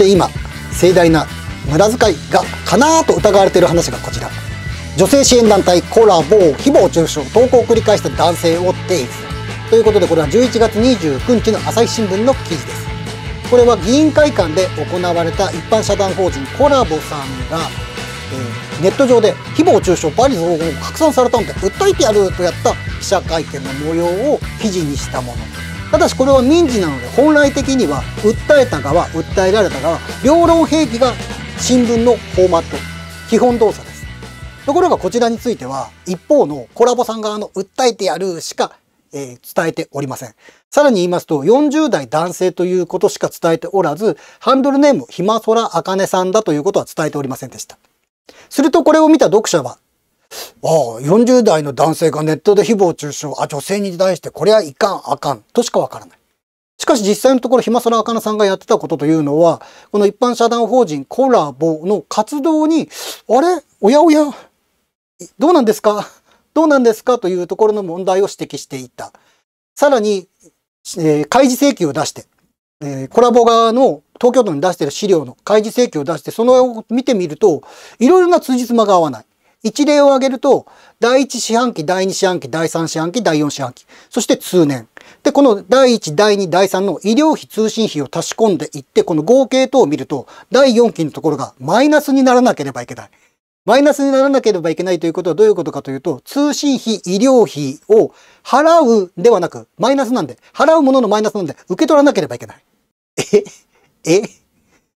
して今盛大な村駄遣いがかなと疑われている話がこちら女性支援団体コラボ誹謗中傷投稿を繰り返した男性を提出ということでこれは11月29日の朝日新聞の記事ですこれは議員会館で行われた一般社団法人コラボさんが、えー、ネット上で誹謗中傷バリ雑言を拡散されたので訴えてやるとやった記者会見の模様を記事にしたものただしこれは民事なので本来的には訴えた側訴えられた側両論併記が新聞のフォーマット基本動作ですところがこちらについては一方のコラボさん側の訴えてやるしか、えー、伝えておりませんさらに言いますと40代男性ということしか伝えておらずハンドルネームひまそらあかねさんだということは伝えておりませんでしたするとこれを見た読者はああ、40代の男性がネットで誹謗中傷、あ、女性に対してこれはいかん、あかん、としかわからない。しかし実際のところ、ひまさらあかなさんがやってたことというのは、この一般社団法人コラボの活動に、あれおやおや、どうなんですかどうなんですかというところの問題を指摘していた。さらに、えー、開示請求を出して、えー、コラボ側の東京都に出している資料の開示請求を出して、そのを見てみると、いろいろな通じつまが合わない。一例を挙げると、第1四半期、第2四半期、第3四半期、第4四半期、そして通年。で、この第1、第2、第3の医療費、通信費を足し込んでいって、この合計等を見ると、第4期のところがマイナスにならなければいけない。マイナスにならなければいけないということはどういうことかというと、通信費、医療費を払うではなく、マイナスなんで、払うもののマイナスなんで、受け取らなければいけない。ええ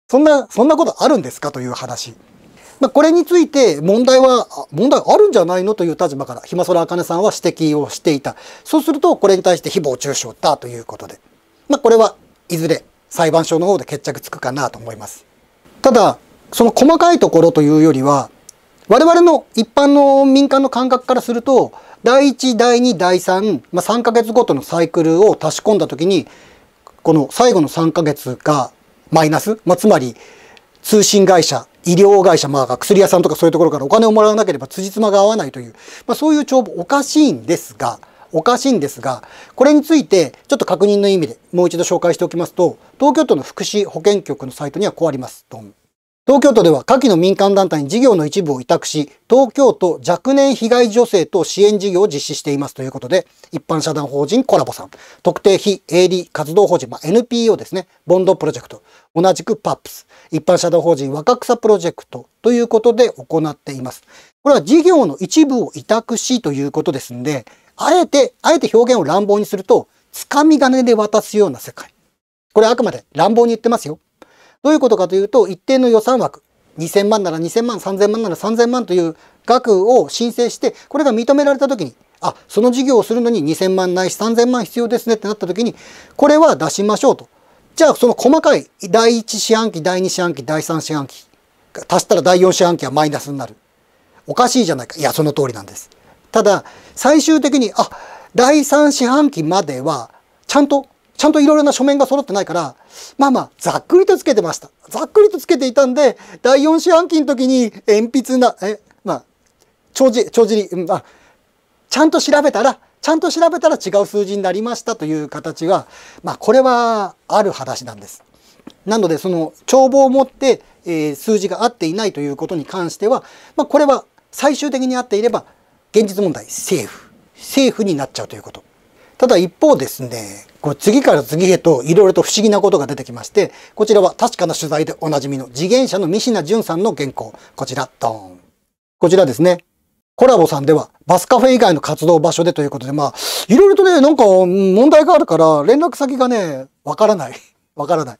そんな、そんなことあるんですかという話。まあ、これについて問題は、問題あるんじゃないのという立場から、ひまそらあかねさんは指摘をしていた。そうすると、これに対して誹謗中傷だということで、まあ、これはいずれ裁判所の方で決着つくかなと思います。ただ、その細かいところというよりは、我々の一般の民間の感覚からすると、第1、第2、第3、まあ、3ヶ月ごとのサイクルを足し込んだ時に、この最後の3ヶ月がマイナス、まあ、つまり、通信会社、医療会社、まあ、薬屋さんとかそういうところからお金をもらわなければ辻褄が合わないという、まあ、そういう帳簿おかしいんですが、おかしいんですが、これについてちょっと確認の意味でもう一度紹介しておきますと、東京都の福祉保健局のサイトにはこうあります。ドン。東京都では下記の民間団体に事業の一部を委託し、東京都若年被害女性と支援事業を実施していますということで、一般社団法人コラボさん、特定非営利活動法人、まあ、NPO ですね、ボンドプロジェクト、同じく PAPS、一般社団法人若草プロジェクトということで行っています。これは事業の一部を委託しということですんで、あえて、あえて表現を乱暴にすると、つかみ金で渡すような世界。これあくまで乱暴に言ってますよ。どういうことかというと、一定の予算枠、2000万なら2000万、3000万なら3000万という額を申請して、これが認められたときに、あ、その事業をするのに2000万ないし3000万必要ですねってなったときに、これは出しましょうと。じゃあ、その細かい第1四半期、第2四半期、第3四半期、足したら第4四半期はマイナスになる。おかしいじゃないか。いや、その通りなんです。ただ、最終的に、あ、第3四半期までは、ちゃんとちゃんといろいろな書面が揃ってないから、まあまあ、ざっくりとつけてました。ざっくりとつけていたんで、第4四半期の時に鉛筆な、え、まあ、帳尻、帳尻、うん、あ、ちゃんと調べたら、ちゃんと調べたら違う数字になりましたという形は、まあ、これはある話なんです。なので、その帳簿を持って、えー、数字が合っていないということに関しては、まあ、これは最終的に合っていれば、現実問題、政府。政府になっちゃうということ。ただ一方ですね、これ次から次へといろいろと不思議なことが出てきまして、こちらは確かな取材でおなじみの次元者の三品淳さんの原稿。こちら、ドーン。こちらですね。コラボさんではバスカフェ以外の活動場所でということで、まあ、いろいろとね、なんか問題があるから連絡先がね、わからない。わからない。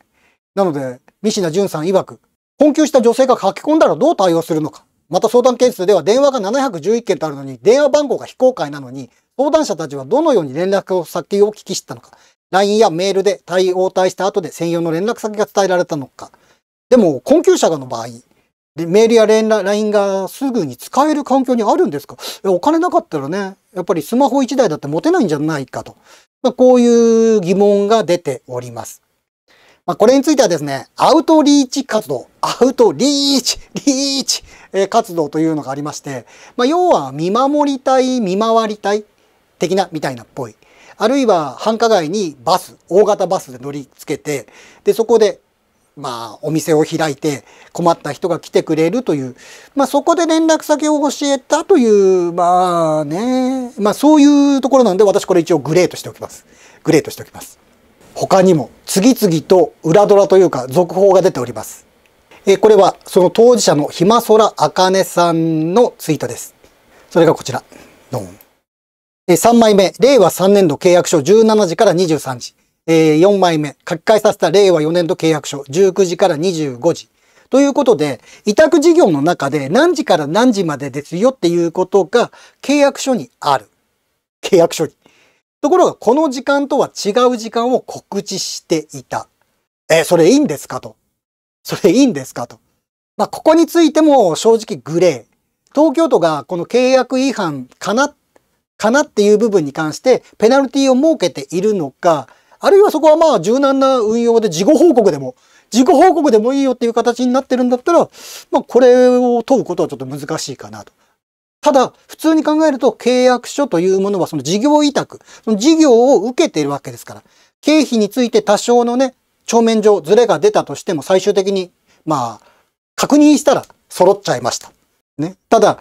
なので、三品淳さん曰く、困窮した女性が書き込んだらどう対応するのか。また相談件数では電話が711件とあるのに、電話番号が非公開なのに、相談者たちはどのように連絡先を聞きしたのか、LINE やメールで対応対した後で専用の連絡先が伝えられたのか。でも、困窮者がの場合、メールや LINE がすぐに使える環境にあるんですかお金なかったらね、やっぱりスマホ1台だって持てないんじゃないかと。まあ、こういう疑問が出ております。まあ、これについてはですね、アウトリーチ活動、アウトリーチ、リーチ活動というのがありまして、まあ、要は見守りたい、見回り隊、的なみたいなっぽい。あるいは繁華街にバス、大型バスで乗り付けて、で、そこで、まあ、お店を開いて困った人が来てくれるという、まあ、そこで連絡先を教えたという、まあね、まあ、そういうところなんで、私これ一応グレーとしておきます。グレーとしておきます。他にも、次々と裏ドラというか、続報が出ております。えこれは、その当事者のひまそらあかねさんのツイートです。それがこちら。ドン。3枚目、令和3年度契約書17時から23時。4枚目、書き換えさせた令和4年度契約書19時から25時。ということで、委託事業の中で何時から何時までですよっていうことが契約書にある。契約書に。ところが、この時間とは違う時間を告知していた。えそれいいんですかと。それいいんですかと。まあ、ここについても正直グレー。東京都がこの契約違反かなっかなっていう部分に関してペナルティを設けているのか、あるいはそこはまあ柔軟な運用で事後報告でも、事後報告でもいいよっていう形になってるんだったら、まあこれを問うことはちょっと難しいかなと。ただ、普通に考えると契約書というものはその事業委託、その事業を受けているわけですから、経費について多少のね、帳面上ズレが出たとしても最終的に、まあ、確認したら揃っちゃいました。ね。ただ、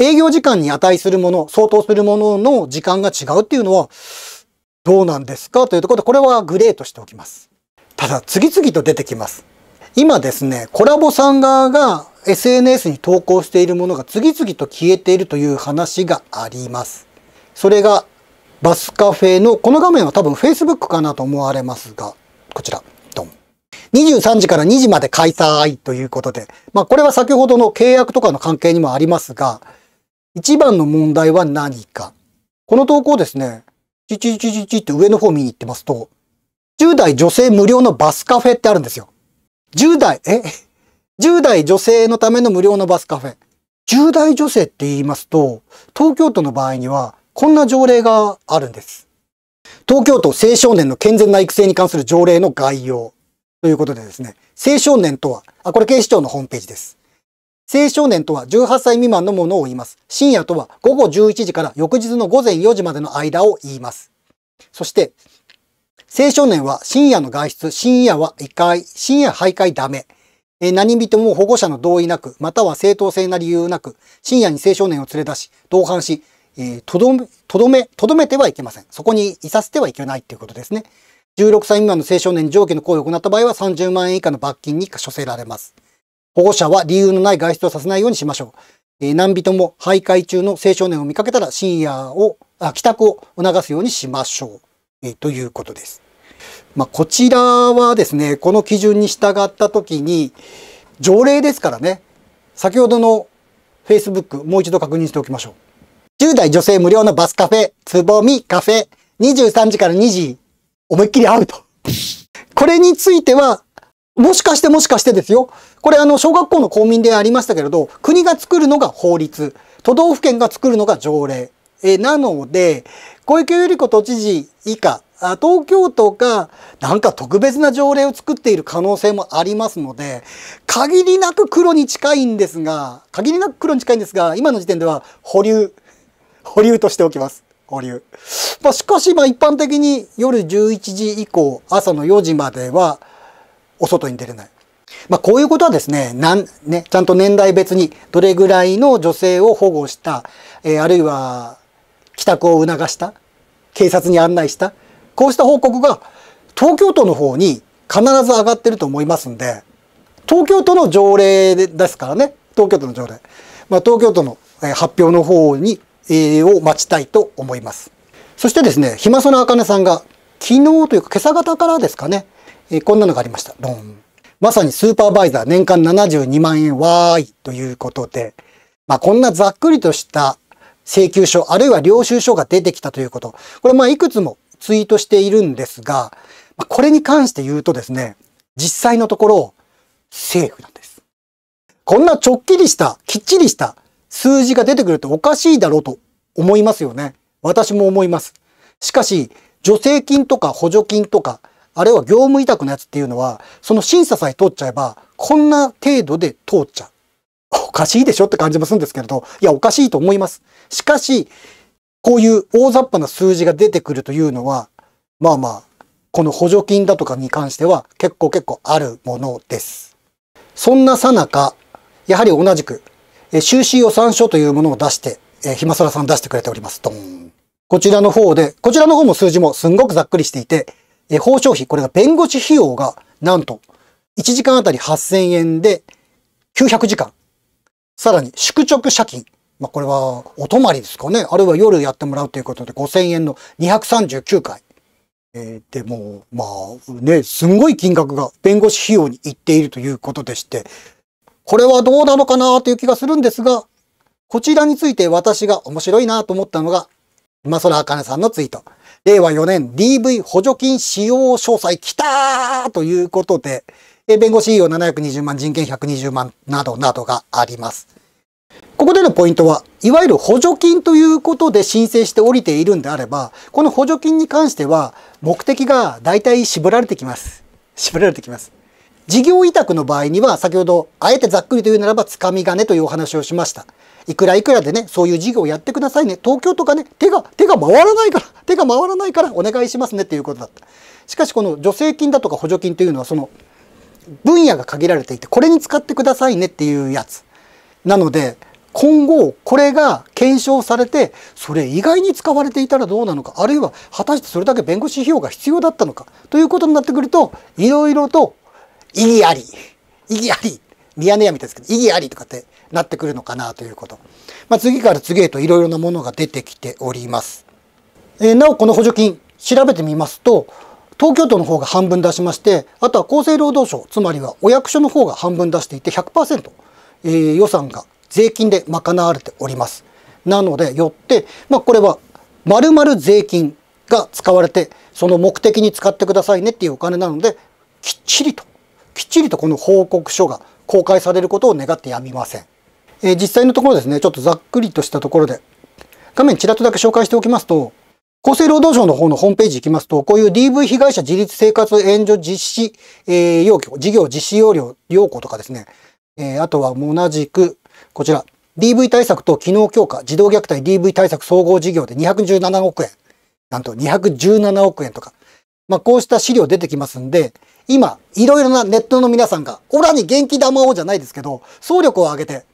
営業時間に値するもの、相当するものの時間が違うっていうのは、どうなんですかというところで、これはグレーとしておきます。ただ、次々と出てきます。今ですね、コラボさん側が SNS に投稿しているものが次々と消えているという話があります。それが、バスカフェの、この画面は多分 Facebook かなと思われますが、こちら。ドン。23時から2時まで開催ということで、まあこれは先ほどの契約とかの関係にもありますが、一番の問題は何か。この投稿ですね、チチチチチって上の方見に行ってますと、10代女性無料のバスカフェってあるんですよ。10代、え ?10 代女性のための無料のバスカフェ。10代女性って言いますと、東京都の場合には、こんな条例があるんです。東京都青少年の健全な育成に関する条例の概要ということでですね、青少年とは、あ、これ警視庁のホームページです。青少年とは18歳未満のものを言います。深夜とは午後11時から翌日の午前4時までの間を言います。そして、青少年は深夜の外出、深夜は異界、深夜徘徊ダメ。何人も保護者の同意なく、または正当性な理由なく、深夜に青少年を連れ出し、同伴し、と、ど、め、とどめ、とどめてはいけません。そこにいさせてはいけないということですね。16歳未満の青少年に上記の行為を行った場合は30万円以下の罰金に処せられます。保護者は理由のない外出をさせないようにしましょう。え何人も徘徊中の青少年を見かけたら深夜を、あ帰宅を促すようにしましょう。えということです。まあ、こちらはですね、この基準に従った時に、条例ですからね、先ほどの Facebook もう一度確認しておきましょう。10代女性無料のバスカフェ、つぼみカフェ、23時から2時、思いっきりアウト。これについては、もしかしてもしかしてですよ。これあの小学校の公民でありましたけれど、国が作るのが法律、都道府県が作るのが条例。えなので、小池百合子都知事以下、東京都がなんか特別な条例を作っている可能性もありますので、限りなく黒に近いんですが、限りなく黒に近いんですが、今の時点では保留、保留としておきます。保留。まあ、しかし、まあ一般的に夜11時以降、朝の4時までは、お外に出れない。まあ、こういうことはですね、なん、ね、ちゃんと年代別にどれぐらいの女性を保護した、えー、あるいは帰宅を促した、警察に案内した、こうした報告が東京都の方に必ず上がってると思いますんで、東京都の条例ですからね、東京都の条例。まあ、東京都の発表の方に、えー、を待ちたいと思います。そしてですね、暇そのあかねさんが昨日というか今朝方からですかね、えこんなのがありました。ローン。まさにスーパーバイザー年間72万円わーいということで、まあこんなざっくりとした請求書、あるいは領収書が出てきたということ。これまあいくつもツイートしているんですが、これに関して言うとですね、実際のところ、政府なんです。こんなちょっきりした、きっちりした数字が出てくるとおかしいだろうと思いますよね。私も思います。しかし、助成金とか補助金とか、あるいは業務委託のやつっていうのは、その審査さえ通っちゃえば、こんな程度で通っちゃう。おかしいでしょって感じもするんですけれど、いや、おかしいと思います。しかし、こういう大雑把な数字が出てくるというのは、まあまあ、この補助金だとかに関しては結構結構あるものです。そんなさなか、やはり同じく、収支予算書というものを出して、ひまそらさん出してくれております。ドこちらの方で、こちらの方も数字もすんごくざっくりしていて、え報奨費、これが弁護士費用がなんと1時間あたり8000円で900時間。さらに宿直借金。まあ、これはお泊まりですかね。あるいは夜やってもらうということで5000円の239回。えー、でも、まあね、すんごい金額が弁護士費用にいっているということでして、これはどうなのかなという気がするんですが、こちらについて私が面白いなと思ったのが、今空茜さんのツイート。令和4年 DV 補助金使用詳細来たーということで、え弁護士費用720万、人件120万などなどがあります。ここでのポイントは、いわゆる補助金ということで申請して降りているんであれば、この補助金に関しては、目的が大体絞られてきます。絞られてきます。事業委託の場合には、先ほど、あえてざっくりと言うならば、つかみ金というお話をしました。いくらいくらでね、そういう事業をやってくださいね。東京とかね、手が、手が回らないから、手が回らないからお願いしますねっていうことだった。しかしこの助成金だとか補助金というのはその分野が限られていて、これに使ってくださいねっていうやつ。なので、今後これが検証されてそれ以外に使われていたらどうなのかあるいは果たしてそれだけ弁護士費用が必要だったのかということになってくるといろいろと意義あり意義ありミヤネ屋みたいですけど意義ありとかってなってくるのかなということ、まあ、次から次へといろいろなものが出てきております、えー、なおこの補助金調べてみますと東京都の方が半分出しましてあとは厚生労働省つまりはお役所の方が半分出していて100%、えー、予算が税金で賄われておりますなのでよって、まあ、これはまる税金が使われてその目的に使ってくださいねっていうお金なのできっちりときっちりとこの報告書が公開されることを願ってやみません。えー、実際のところですね、ちょっとざっくりとしたところで、画面ちらっとだけ紹介しておきますと、厚生労働省の方のホームページ行きますと、こういう DV 被害者自立生活援助実施、えー、要求、事業実施要領、要項とかですね、えー、あとは同じく、こちら、DV 対策と機能強化、児童虐待 DV 対策総合事業で217億円。なんと217億円とか。まあ、こうした資料出てきますんで、今、いろいろなネットの皆さんが、オラに元気玉をじゃないですけど、総力を挙げて、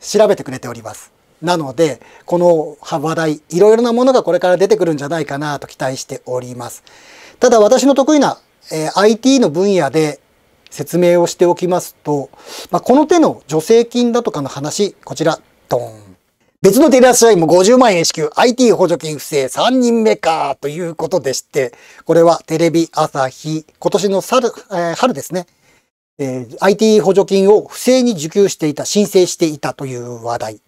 調べてくれております。なのでこの話題いろいろなものがこれから出てくるんじゃないかなと期待しております。ただ私の得意な、え IT の分野で説明をしておきますと、まあ、この手の助成金だとかの話こちらドン。別のテレ朝社員も50万円支給 IT 補助金不正3人目かということでしてこれはテレビ朝日今年の春,、え春ですねえー、IT 補助金を不正に受給していた、申請していたという話題。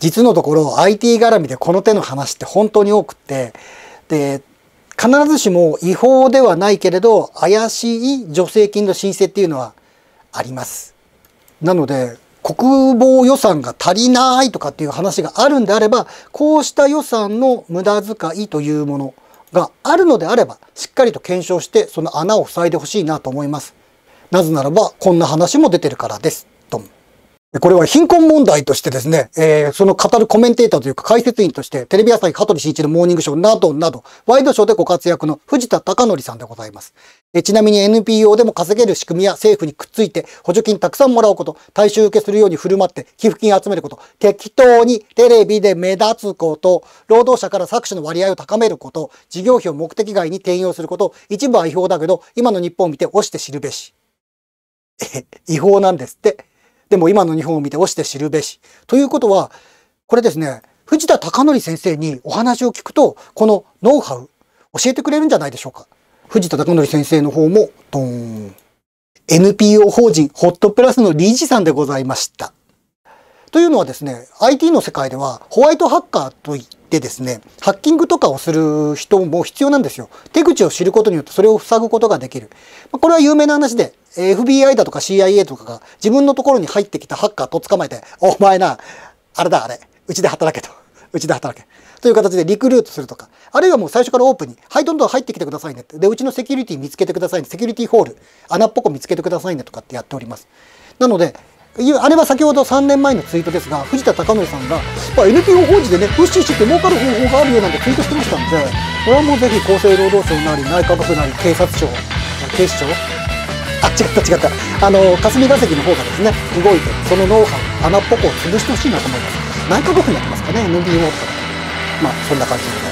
実のところ IT 絡みでこの手の話って本当に多くって、で、必ずしも違法ではないけれど、怪しい助成金の申請っていうのはあります。なので、国防予算が足りないとかっていう話があるんであれば、こうした予算の無駄遣いというものがあるのであれば、しっかりと検証して、その穴を塞いでほしいなと思います。なぜならば、こんな話も出てるからです。とこれは貧困問題としてですね、えー、その語るコメンテーターというか解説員として、テレビ朝日、香取慎一のモーニングショーなどなど、ワイドショーでご活躍の藤田隆則さんでございます。えちなみに NPO でも稼げる仕組みや政府にくっついて補助金たくさんもらうこと、大衆受けするように振る舞って寄付金集めること、適当にテレビで目立つこと、労働者から搾取の割合を高めること、事業費を目的外に転用すること、一部は違法だけど、今の日本を見て押して知るべし。違法なんですって。でも今の日本を見て押して知るべし。ということは、これですね、藤田隆則先生にお話を聞くと、このノウハウ、教えてくれるんじゃないでしょうか。藤田隆則先生の方も、ドーン。NPO 法人ホットプラスの理事さんでございました。というのはですね、IT の世界ではホワイトハッカーといっでですね、ハッキングとかをする人も必要なんですよ。手口を知ることによってそれを塞ぐことができる。まこれは有名な話で、FBI だとか CIA とかが自分のところに入ってきたハッカーと捕まえて、お前な、あれだあれ、うちで働けと。うちで働け。という形でリクルートするとか、あるいはもう最初からオープンに、はい、どんどん入ってきてくださいねって。で、うちのセキュリティ見つけてくださいね。セキュリティホール、穴っぽく見つけてくださいねとかってやっております。なので、いうあれは先ほど3年前のツイートですが藤田貴則さんが、まあ、NPO 法人でねプッシュして儲かる方法があるよなんてツイートしてましたんでこれはもうぜひ厚生労働省なり内閣府なり警察庁警視庁あ違った違ったあの霞が関の方がですね動いてそのノウハウ穴っぽくを潰してほしいなと思います内閣府になってますかね NPO とかまあそんな感じでいます